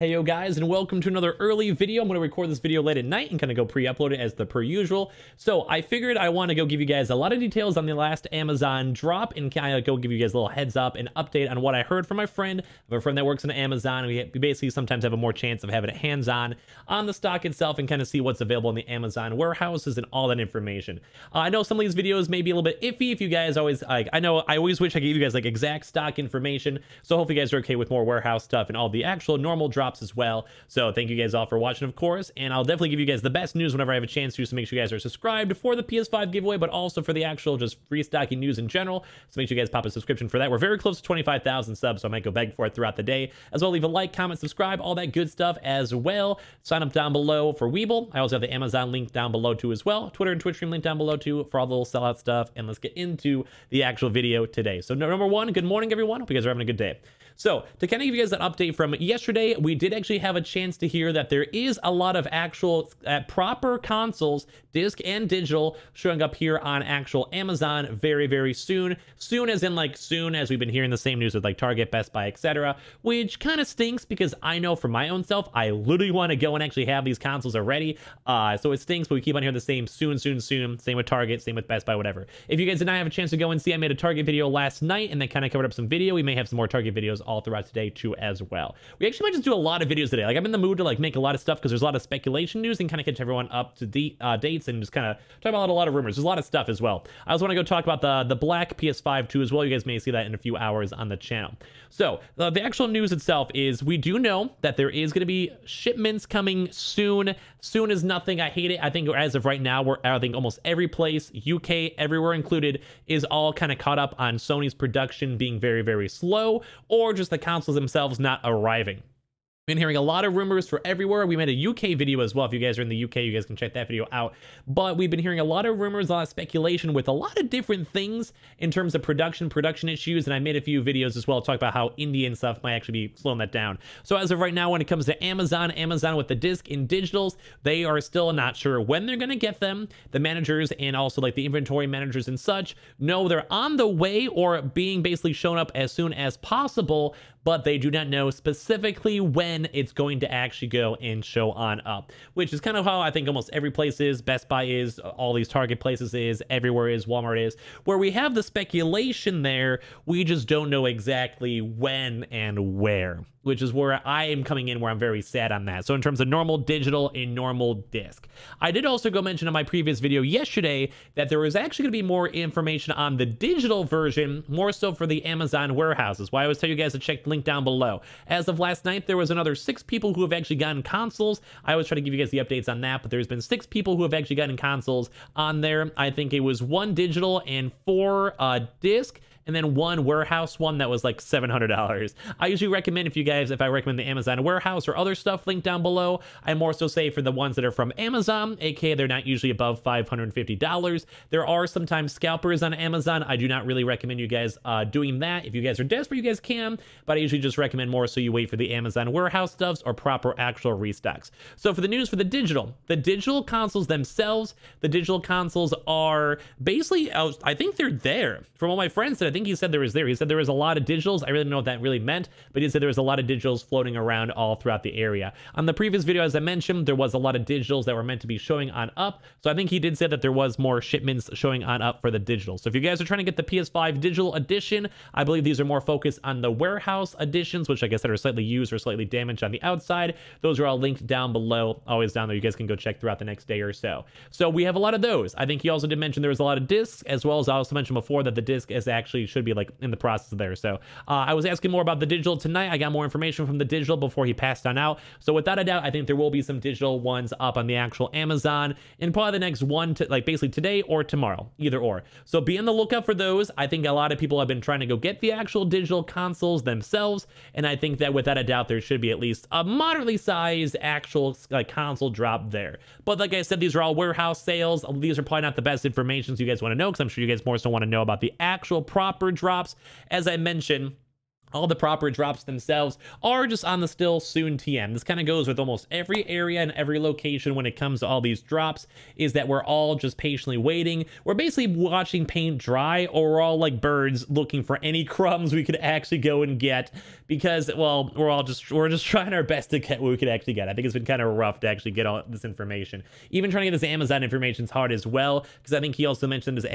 Hey yo guys and welcome to another early video. I'm going to record this video late at night and kind of go pre-upload it as the per usual. So I figured I want to go give you guys a lot of details on the last Amazon drop and kind of go give you guys a little heads up and update on what I heard from my friend, a friend that works in Amazon. We basically sometimes have a more chance of having it hands-on on the stock itself and kind of see what's available in the Amazon warehouses and all that information. Uh, I know some of these videos may be a little bit iffy if you guys always like, I know I always wish I could give you guys like exact stock information. So hopefully you guys are okay with more warehouse stuff and all the actual normal drops as well. So thank you guys all for watching, of course. And I'll definitely give you guys the best news whenever I have a chance to. So make sure you guys are subscribed for the PS5 giveaway, but also for the actual just free stocking news in general. So make sure you guys pop a subscription for that. We're very close to 25,000 subs, so I might go beg for it throughout the day. As well, leave a like, comment, subscribe, all that good stuff as well. Sign up down below for Weeble. I also have the Amazon link down below too as well. Twitter and Twitch stream link down below too for all the little sellout stuff. And let's get into the actual video today. So number one, good morning, everyone. Hope you guys are having a good day. So to kind of give you guys an update from yesterday, we did actually have a chance to hear that there is a lot of actual uh, proper consoles, disc and digital, showing up here on actual Amazon very, very soon. Soon as in like soon as we've been hearing the same news with like Target, Best Buy, etc., which kind of stinks because I know for my own self, I literally want to go and actually have these consoles already. Uh, so it stinks, but we keep on hearing the same soon, soon, soon. Same with Target, same with Best Buy, whatever. If you guys did not have a chance to go and see, I made a Target video last night and then kind of covered up some video. We may have some more Target videos all throughout today too as well. We actually might just do a lot of videos today. Like I'm in the mood to like make a lot of stuff because there's a lot of speculation news and kind of catch everyone up to the uh, dates and just kind of talk about a lot of rumors. There's a lot of stuff as well. I also want to go talk about the the black PS5 too as well. You guys may see that in a few hours on the channel. So uh, the actual news itself is we do know that there is going to be shipments coming soon. Soon is nothing. I hate it. I think as of right now, we're I think almost every place, UK, everywhere included, is all kind of caught up on Sony's production being very very slow or just the consoles themselves not arriving been hearing a lot of rumors for everywhere. We made a UK video as well. If you guys are in the UK, you guys can check that video out. But we've been hearing a lot of rumors, a lot of speculation with a lot of different things in terms of production, production issues. And I made a few videos as well talk about how Indian stuff might actually be slowing that down. So as of right now, when it comes to Amazon, Amazon with the disc in digitals, they are still not sure when they're going to get them. The managers and also like the inventory managers and such know they're on the way or being basically shown up as soon as possible, but they do not know specifically when when it's going to actually go and show on up, which is kind of how I think almost every place is. Best Buy is, all these Target places is, everywhere is, Walmart is. Where we have the speculation there, we just don't know exactly when and where, which is where I am coming in where I'm very sad on that. So in terms of normal digital and normal disc, I did also go mention in my previous video yesterday that there was actually going to be more information on the digital version, more so for the Amazon warehouses. Why I always tell you guys to check the link down below. As of last night, there was another there's six people who have actually gotten consoles. I always try to give you guys the updates on that, but there's been six people who have actually gotten consoles on there. I think it was one digital and four uh, disc and then one warehouse one that was like $700. I usually recommend if you guys, if I recommend the Amazon warehouse or other stuff linked down below, I more so say for the ones that are from Amazon, aka they're not usually above $550. There are sometimes scalpers on Amazon. I do not really recommend you guys uh, doing that. If you guys are desperate, you guys can, but I usually just recommend more so you wait for the Amazon warehouse stuffs or proper actual restocks. So for the news for the digital, the digital consoles themselves, the digital consoles are basically, I think they're there. From all my friends said, think he said there was there. He said there was a lot of digitals. I really don't know what that really meant, but he said there was a lot of digitals floating around all throughout the area. On the previous video, as I mentioned, there was a lot of digitals that were meant to be showing on up. So I think he did say that there was more shipments showing on up for the digital. So if you guys are trying to get the PS5 digital edition, I believe these are more focused on the warehouse editions, which like I said are slightly used or slightly damaged on the outside. Those are all linked down below, always down there. You guys can go check throughout the next day or so. So we have a lot of those. I think he also did mention there was a lot of discs, as well as I also mentioned before that the disc is actually should be like in the process there. So uh, I was asking more about the digital tonight. I got more information from the digital before he passed on out. So without a doubt, I think there will be some digital ones up on the actual Amazon in probably the next one to like basically today or tomorrow, either or. So be on the lookout for those. I think a lot of people have been trying to go get the actual digital consoles themselves. And I think that without a doubt, there should be at least a moderately sized actual like console drop there. But like I said, these are all warehouse sales. These are probably not the best information so you guys want to know because I'm sure you guys more so want to know about the actual product drops. As I mentioned, all the proper drops themselves are just on the still soon TM. This kind of goes with almost every area and every location when it comes to all these drops is that we're all just patiently waiting. We're basically watching paint dry or we're all like birds looking for any crumbs we could actually go and get because, well, we're all just, we're just trying our best to get what we could actually get. I think it's been kind of rough to actually get all this information. Even trying to get this Amazon information is hard as well because I think he also mentioned his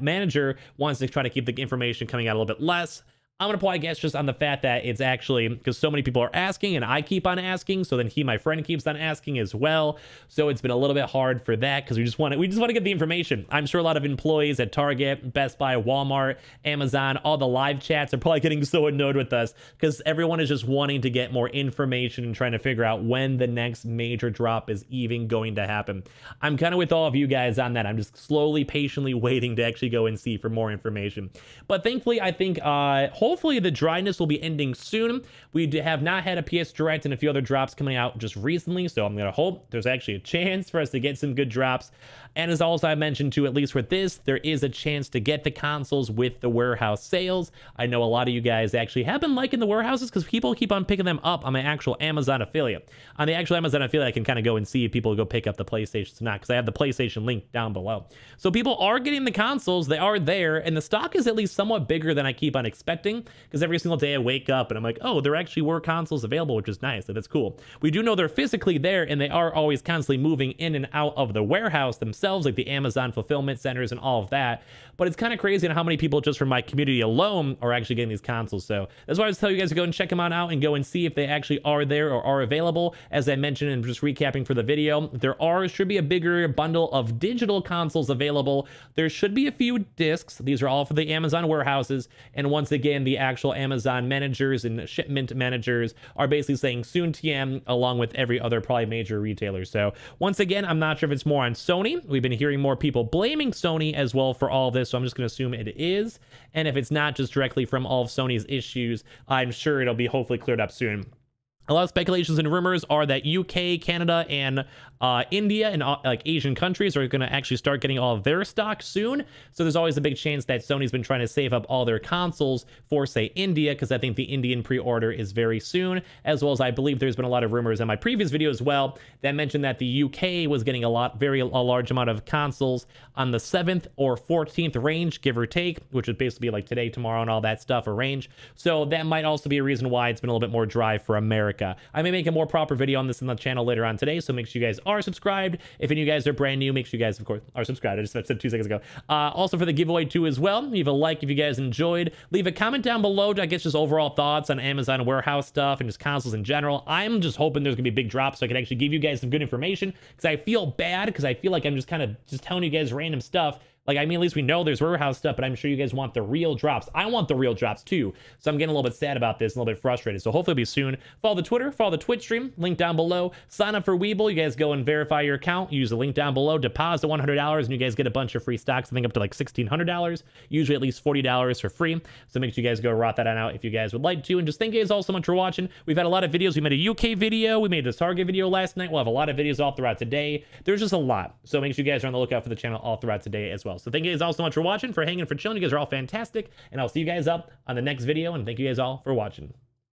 manager wants to try to keep the information coming out a little bit less I'm going to apply guess just on the fact that it's actually because so many people are asking and I keep on asking. So then he, my friend, keeps on asking as well. So it's been a little bit hard for that because we just want to we just want to get the information. I'm sure a lot of employees at Target, Best Buy, Walmart, Amazon, all the live chats are probably getting so annoyed with us because everyone is just wanting to get more information and trying to figure out when the next major drop is even going to happen. I'm kind of with all of you guys on that. I'm just slowly, patiently waiting to actually go and see for more information. But thankfully, I think uh, Hopefully the dryness will be ending soon. We have not had a PS Direct and a few other drops coming out just recently, so I'm going to hope there's actually a chance for us to get some good drops. And as also I mentioned too, at least with this, there is a chance to get the consoles with the warehouse sales. I know a lot of you guys actually have been liking the warehouses because people keep on picking them up on my actual Amazon affiliate. On the actual Amazon affiliate, I can kind of go and see if people go pick up the PlayStation or not because I have the PlayStation link down below. So people are getting the consoles, they are there, and the stock is at least somewhat bigger than I keep on expecting interesting because every single day I wake up and I'm like, oh, there actually were consoles available, which is nice. that's cool. We do know they're physically there and they are always constantly moving in and out of the warehouse themselves, like the Amazon fulfillment centers and all of that. But it's kind of crazy how many people just from my community alone are actually getting these consoles. So that's why I was telling you guys to go and check them on out and go and see if they actually are there or are available. As I mentioned, and just recapping for the video, there are should be a bigger bundle of digital consoles available. There should be a few discs. These are all for the Amazon warehouses. And once again, and the actual Amazon managers and shipment managers are basically saying soon TM along with every other probably major retailer. So once again, I'm not sure if it's more on Sony. We've been hearing more people blaming Sony as well for all this. So I'm just going to assume it is. And if it's not just directly from all of Sony's issues, I'm sure it'll be hopefully cleared up soon a lot of speculations and rumors are that UK, Canada, and uh, India and uh, like Asian countries are going to actually start getting all of their stock soon. So there's always a big chance that Sony's been trying to save up all their consoles for, say, India, because I think the Indian pre-order is very soon, as well as I believe there's been a lot of rumors in my previous video as well that mentioned that the UK was getting a lot, very a large amount of consoles on the 7th or 14th range, give or take, which would basically be like today, tomorrow, and all that stuff, or range. So that might also be a reason why it's been a little bit more dry for America America. I may make a more proper video on this in the channel later on today, so make sure you guys are subscribed. If any of you guys are brand new, make sure you guys, of course, are subscribed. I just said two seconds ago. Uh, also for the giveaway too as well, leave a like if you guys enjoyed. Leave a comment down below, I guess, just overall thoughts on Amazon warehouse stuff and just consoles in general. I'm just hoping there's going to be big drops so I can actually give you guys some good information because I feel bad because I feel like I'm just kind of just telling you guys random stuff like, I mean, at least we know there's warehouse stuff, but I'm sure you guys want the real drops. I want the real drops too. So I'm getting a little bit sad about this, a little bit frustrated. So hopefully it'll be soon. Follow the Twitter, follow the Twitch stream, link down below. Sign up for Weeble. You guys go and verify your account. Use the link down below. Deposit $100 and you guys get a bunch of free stocks. I think up to like $1,600, usually at least $40 for free. So make sure you guys go rot that out if you guys would like to. And just thank you guys all so much for watching. We've had a lot of videos. We made a UK video. We made this Target video last night. We'll have a lot of videos all throughout today. There's just a lot. So make sure you guys are on the lookout for the channel all throughout today as well well. So thank you guys all so much for watching, for hanging, for chilling. You guys are all fantastic. And I'll see you guys up on the next video. And thank you guys all for watching.